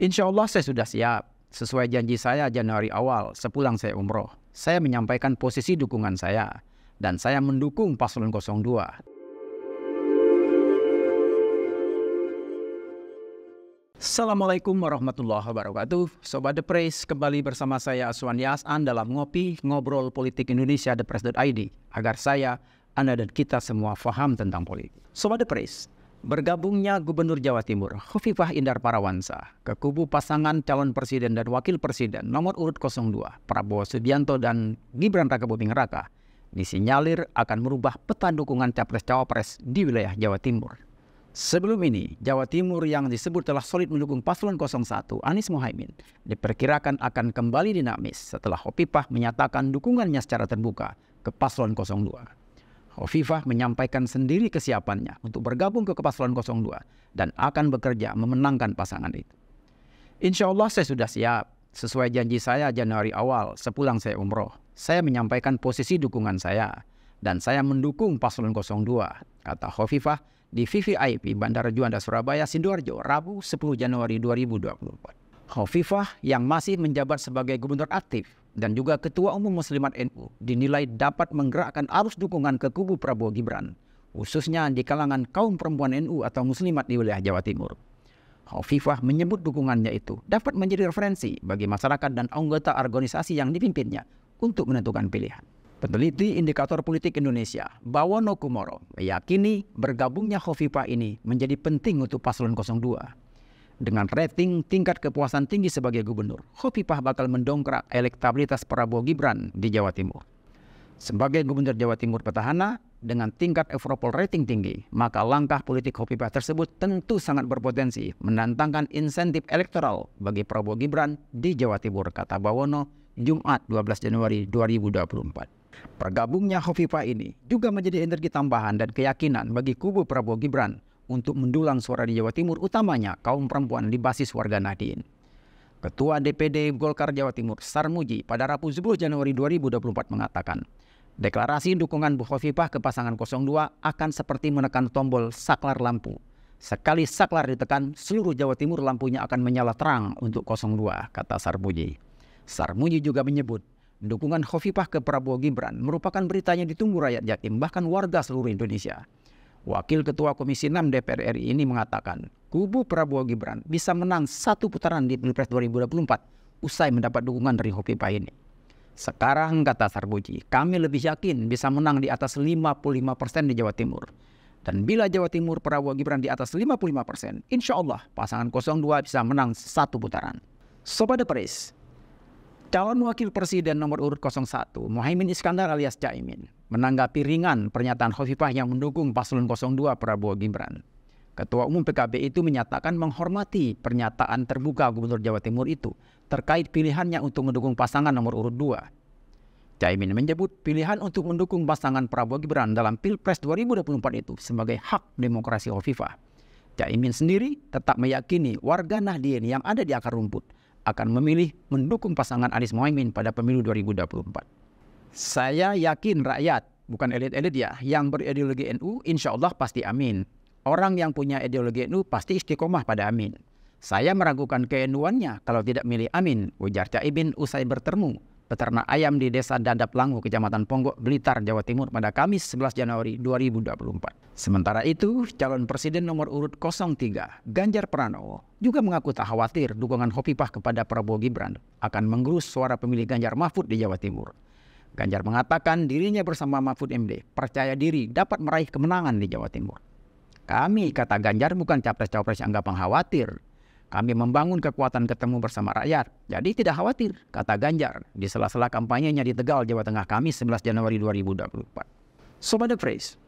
Insya Allah saya sudah siap. Sesuai janji saya Januari awal, sepulang saya umroh. Saya menyampaikan posisi dukungan saya. Dan saya mendukung paslon 02. Assalamualaikum warahmatullahi wabarakatuh Sobat The Press, kembali bersama saya Aswan Yas'an dalam Ngopi Ngobrol Politik Indonesia The Press.id Agar saya, Anda dan kita semua faham tentang politik Sobat The Press, Bergabungnya Gubernur Jawa Timur Khofifah Indar Parawansa ke kubu pasangan calon presiden dan wakil presiden nomor urut 02 Prabowo Subianto dan Gibran Raka Buming Raka disinyalir akan merubah peta dukungan capres-cawapres di wilayah Jawa Timur. Sebelum ini, Jawa Timur yang disebut telah solid mendukung paslon 01 Anies Mohaimin diperkirakan akan kembali dinamis setelah Khofifah menyatakan dukungannya secara terbuka ke paslon 02. Hovifah menyampaikan sendiri kesiapannya untuk bergabung ke paslon 02 dan akan bekerja memenangkan pasangan itu. Insya Allah saya sudah siap. Sesuai janji saya Januari awal, sepulang saya umroh, saya menyampaikan posisi dukungan saya. Dan saya mendukung paslon 02, kata Hovifah di VVIP Bandara Juanda Surabaya, Sidoarjo, Rabu 10 Januari 2024. Hovifah yang masih menjabat sebagai gubernur aktif dan juga Ketua Umum Muslimat NU dinilai dapat menggerakkan arus dukungan ke kubu Prabowo Gibran, khususnya di kalangan kaum perempuan NU atau muslimat di wilayah Jawa Timur. Hovifah menyebut dukungannya itu dapat menjadi referensi bagi masyarakat dan anggota organisasi yang dipimpinnya untuk menentukan pilihan. Peneliti Indikator Politik Indonesia, Bawono Kumoro, meyakini bergabungnya Hovifah ini menjadi penting untuk paslon 02. Dengan rating tingkat kepuasan tinggi sebagai gubernur, Hopipah bakal mendongkrak elektabilitas Prabowo Gibran di Jawa Timur. Sebagai gubernur Jawa Timur petahana, dengan tingkat Europol rating tinggi, maka langkah politik Hopipah tersebut tentu sangat berpotensi menantangkan insentif elektoral bagi Prabowo Gibran di Jawa Timur, kata Bawono, Jumat 12 Januari 2024. Pergabungnya Hovifa ini juga menjadi energi tambahan dan keyakinan bagi kubu Prabowo Gibran untuk mendulang suara di Jawa Timur, utamanya kaum perempuan di basis warga Nadin. Ketua DPD Golkar Jawa Timur, Sarmuji, pada Rabu 10 Januari 2024 mengatakan, deklarasi dukungan Bu Khofifah ke pasangan 02 akan seperti menekan tombol saklar lampu. Sekali saklar ditekan, seluruh Jawa Timur lampunya akan menyala terang untuk 02, kata Sarmuji. Sarmuji juga menyebut, dukungan Khofifah ke Prabowo Gibran merupakan beritanya ditunggu rakyat Jatim, bahkan warga seluruh Indonesia. Wakil Ketua Komisi 6 DPR RI ini mengatakan, kubu Prabowo Gibran bisa menang satu putaran di Pilpres 2024 usai mendapat dukungan dari Hopi ini. Sekarang kata Sarbuji, kami lebih yakin bisa menang di atas 55% persen di Jawa Timur. Dan bila Jawa Timur Prabowo Gibran di atas 55%, persen, insya Allah pasangan 02 bisa menang satu putaran. Sobat Depres. Calon Wakil Presiden nomor urut 01, Mohaimin Iskandar alias Caimin, menanggapi ringan pernyataan Hovifah yang mendukung paslon 02 Prabowo Gibran. Ketua Umum PKB itu menyatakan menghormati pernyataan terbuka Gubernur Jawa Timur itu terkait pilihannya untuk mendukung pasangan nomor urut 2. Caimin menyebut pilihan untuk mendukung pasangan Prabowo Gibran dalam Pilpres 2024 itu sebagai hak demokrasi Hovifah. Caimin sendiri tetap meyakini warga Nahdien yang ada di akar rumput – akan memilih mendukung pasangan Anies Mohaimin pada pemilu 2024. Saya yakin rakyat, bukan elit-elit ya, yang berideologi NU insya Allah pasti amin. Orang yang punya ideologi NU pasti istiqomah pada amin. Saya meragukan keenuannya kalau tidak milih amin, ujar Caibin usai bertemu peternak ayam di Desa Dadap Langgu, Kecamatan Ponggok, Blitar, Jawa Timur pada Kamis 11 Januari 2024. Sementara itu, calon presiden nomor urut 03, Ganjar Pranowo, juga mengaku tak khawatir dukungan Hopipah kepada Prabowo Gibran akan menggerus suara pemilih Ganjar Mahfud di Jawa Timur. Ganjar mengatakan dirinya bersama Mahfud MD percaya diri dapat meraih kemenangan di Jawa Timur. Kami, kata Ganjar, bukan capres-capres yang gampang khawatir, kami membangun kekuatan ketemu bersama rakyat. Jadi tidak khawatir, kata Ganjar di sela-sela kampanyenya di Tegal, Jawa Tengah kami 11 Januari 2024. Sobat The phrase,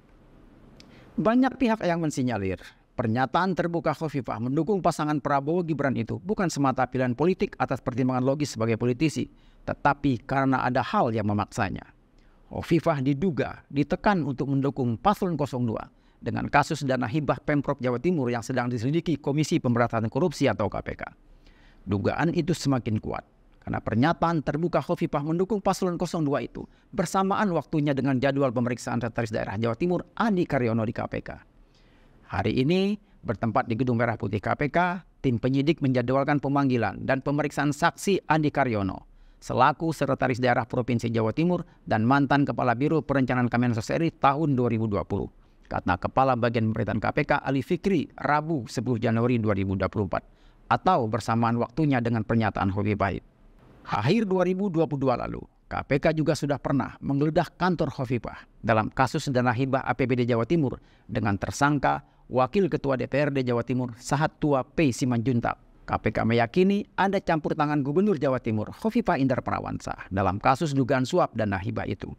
banyak pihak yang mensinyalir pernyataan terbuka Khofifah mendukung pasangan Prabowo Gibran itu bukan semata pilihan politik atas pertimbangan logis sebagai politisi, tetapi karena ada hal yang memaksanya. Khofifah diduga ditekan untuk mendukung paslon 02 dengan kasus dana hibah Pemprov Jawa Timur yang sedang diselidiki Komisi Pemberantasan Korupsi atau KPK. Dugaan itu semakin kuat karena pernyataan terbuka Khofifah mendukung paslon 02 itu bersamaan waktunya dengan jadwal pemeriksaan Sekretaris Daerah Jawa Timur Andi Karyono di KPK. Hari ini bertempat di Gedung Merah Putih KPK, tim penyidik menjadwalkan pemanggilan dan pemeriksaan saksi Andi Karyono selaku Sekretaris Daerah Provinsi Jawa Timur dan mantan Kepala Biro Perencanaan Kemensos RI tahun 2020 kata Kepala Bagian Pemerintahan KPK Ali Fikri Rabu 10 Januari 2024 atau bersamaan waktunya dengan pernyataan Khofifah. Akhir 2022 lalu, KPK juga sudah pernah menggeledah kantor Khofifah dalam kasus dana hibah APBD Jawa Timur dengan tersangka Wakil Ketua DPRD Jawa Timur Sahat Tua P. Simanjuntak. KPK meyakini ada campur tangan Gubernur Jawa Timur Khofifah Indar Parawansa dalam kasus dugaan suap dana hibah itu.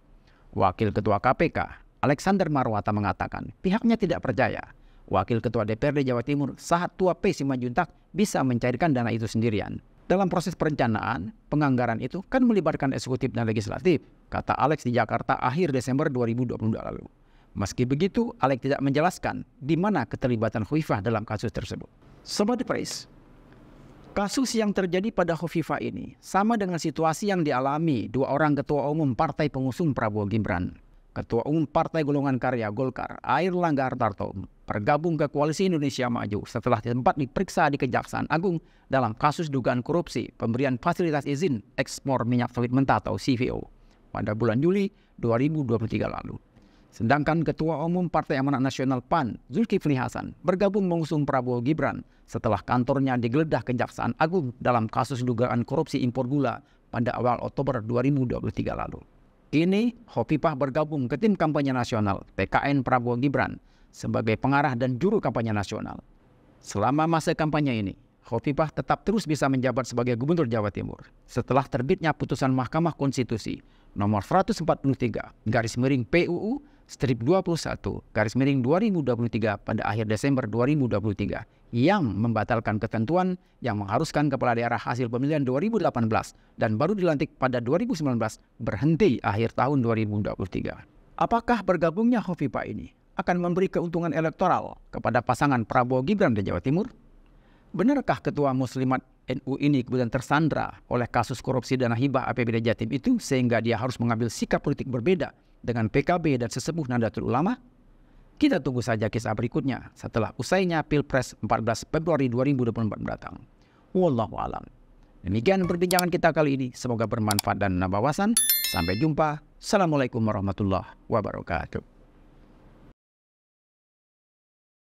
Wakil Ketua KPK Alexander Marwata mengatakan pihaknya tidak percaya Wakil Ketua DPRD Jawa Timur saat Tua P. Simanjuntak bisa mencairkan dana itu sendirian. Dalam proses perencanaan, penganggaran itu kan melibatkan eksekutif dan legislatif, kata Alex di Jakarta akhir Desember 2022 lalu. Meski begitu, Alex tidak menjelaskan di mana keterlibatan Khofifah dalam kasus tersebut. Sobat Price kasus yang terjadi pada Khofifah ini sama dengan situasi yang dialami dua orang ketua umum partai pengusung Prabowo Gibran, Ketua Umum Partai Golongan Karya Golkar, Air Langga Hartarto, bergabung ke Koalisi Indonesia Maju setelah sempat diperiksa di Kejaksaan Agung dalam kasus dugaan korupsi pemberian fasilitas izin ekspor minyak sawit mentah atau CVO pada bulan Juli 2023 lalu. Sedangkan Ketua Umum Partai Amanat Nasional PAN, Zulkifli Hasan, bergabung mengusung Prabowo Gibran setelah kantornya digeledah Kejaksaan Agung dalam kasus dugaan korupsi impor gula pada awal Oktober 2023 lalu. Kini, Hovifah bergabung ke tim kampanye nasional TKN Prabowo Gibran sebagai pengarah dan juru kampanye nasional. Selama masa kampanye ini, Hovifah tetap terus bisa menjabat sebagai Gubernur Jawa Timur setelah terbitnya putusan Mahkamah Konstitusi nomor 143 garis miring PUU strip 21 garis miring 2023 pada akhir Desember 2023 yang membatalkan ketentuan yang mengharuskan kepala daerah hasil pemilihan 2018 dan baru dilantik pada 2019 berhenti akhir tahun 2023. Apakah bergabungnya Hovipa ini akan memberi keuntungan elektoral kepada pasangan Prabowo Gibran di Jawa Timur? Benarkah ketua muslimat NU ini kemudian tersandra oleh kasus korupsi dana hibah APBD Jatim itu sehingga dia harus mengambil sikap politik berbeda dengan PKB dan sesepuh Nahdlatul Ulama? Kita tunggu saja kisah berikutnya setelah usainya Pilpres 14 Februari 2024 mendatang. Wallahu alam. Demikian perbincangan kita kali ini. Semoga bermanfaat dan menambah wawasan. Sampai jumpa. Assalamualaikum warahmatullahi wabarakatuh.